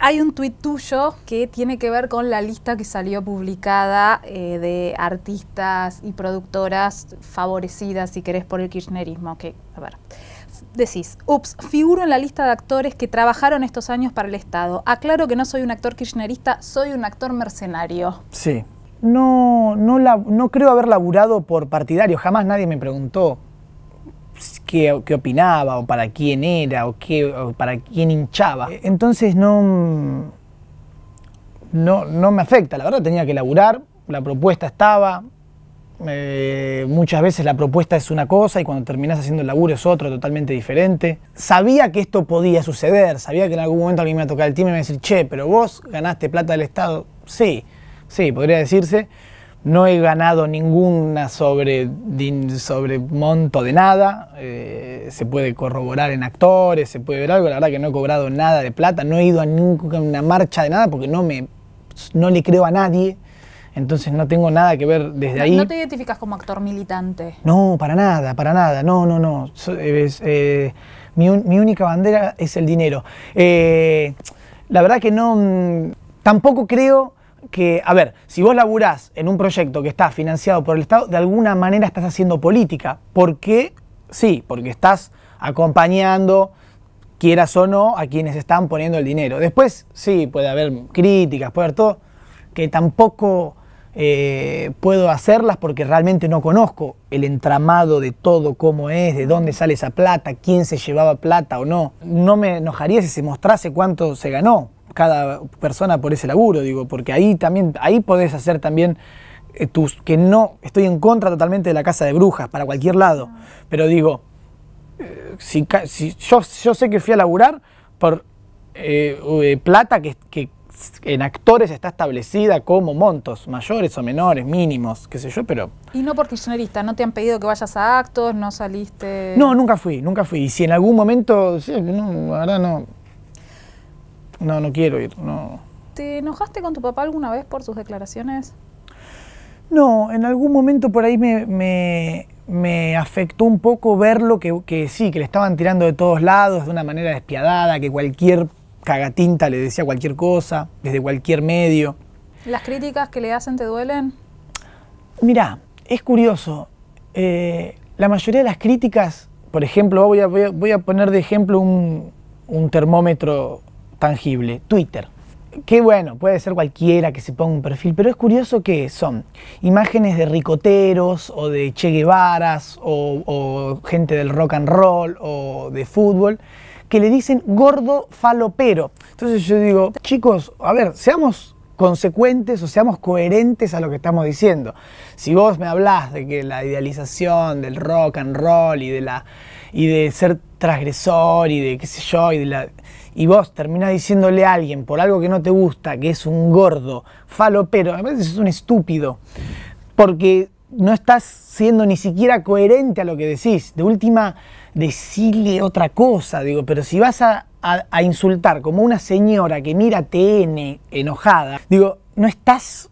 Hay un tuit tuyo que tiene que ver con la lista que salió publicada eh, de artistas y productoras favorecidas, si querés, por el kirchnerismo. Que, Decís, ups, figuro en la lista de actores que trabajaron estos años para el Estado. Aclaro que no soy un actor kirchnerista, soy un actor mercenario. Sí. No, no, no creo haber laburado por partidario. Jamás nadie me preguntó qué, opinaba o para quién era o, qué, para quién hinchaba. Eh, entonces no, no, me afecta, la verdad tenía que laburar, la propuesta estaba, eh, muchas veces la propuesta es una cosa y cuando terminás haciendo el laburo es otro totalmente diferente. Sabía que esto podía suceder, sabía que en algún momento a mí me iba a tocar el timbre y me iba a decir, che, pero vos ganaste plata del Estado. Sí, sí, podría decirse. No he ganado ninguna sobre, sobre monto de nada. Eh, se puede corroborar en actores, se puede ver algo. La verdad que no he cobrado nada de plata. No he ido a ninguna marcha de nada porque no, me, no le creo a nadie. Entonces no tengo nada que ver desde ahí. ¿No te identificas como actor militante? No, para nada, para nada. No, no, no. Eh, mi, única bandera es el dinero. Eh, la verdad que no... Mm, tampoco creo que, a ver, si vos laburás en un proyecto que está financiado por el Estado, de alguna manera estás haciendo política. ¿Por qué? Sí, porque estás acompañando, quieras o no, a quienes están poniendo el dinero. Después, sí, puede haber críticas, puede haber todo, que tampoco eh, puedo hacerlas porque realmente no conozco el entramado de todo, cómo es, de dónde sale esa plata, quién se llevaba plata o no. No me enojaría si se mostrase cuánto se ganó, cada persona por ese laburo, digo, porque ahí también, ahí podés hacer también eh, tus, que no, estoy en contra totalmente de la casa de brujas, para cualquier lado, pero digo, eh, si, yo, yo, sé que fui a laburar por eh, plata que, en actores está establecida como montos, mayores o menores, mínimos, qué sé yo, pero... Y no porque generista, no te han pedido que vayas a actos, no saliste... No, nunca fui, nunca fui. Y si en algún momento, sí, no, no, no, no quiero ir, no. ¿Te enojaste con tu papá alguna vez por sus declaraciones? No, en algún momento por ahí me, afectó un poco verlo que, que, sí, que le estaban tirando de todos lados de una manera despiadada, que cualquier cagatinta le decía cualquier cosa, desde cualquier medio. ¿Las críticas que le hacen te duelen? Mirá, es curioso. Eh, la mayoría de las críticas, por ejemplo, voy a, voy a poner de ejemplo un, un termómetro tangible, Twitter. Qué bueno, puede ser cualquiera que se ponga un perfil, pero es curioso que son imágenes de ricoteros o de Che Guevaras o, gente del rock and roll o de fútbol que le dicen gordo falopero. Entonces yo digo, chicos, a ver, seamos consecuentes o seamos coherentes a lo que estamos diciendo. Si vos me hablás de que la idealización del rock and roll y de la y de ser transgresor y de qué sé yo y de la y vos terminás diciéndole a alguien por algo que no te gusta, que es un gordo, pero a veces es un estúpido, porque no estás siendo ni siquiera coherente a lo que decís. De última, decirle otra cosa, digo, pero si vas a, a insultar como una señora que mira TN enojada, digo, no estás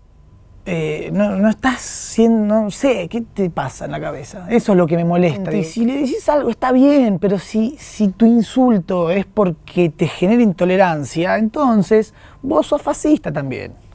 eh, no, no, estás siendo, no sé, ¿qué te pasa en la cabeza? Eso es lo que me molesta. Y si le decís algo está bien, pero si, si tu insulto es porque te genera intolerancia, entonces vos sos fascista también.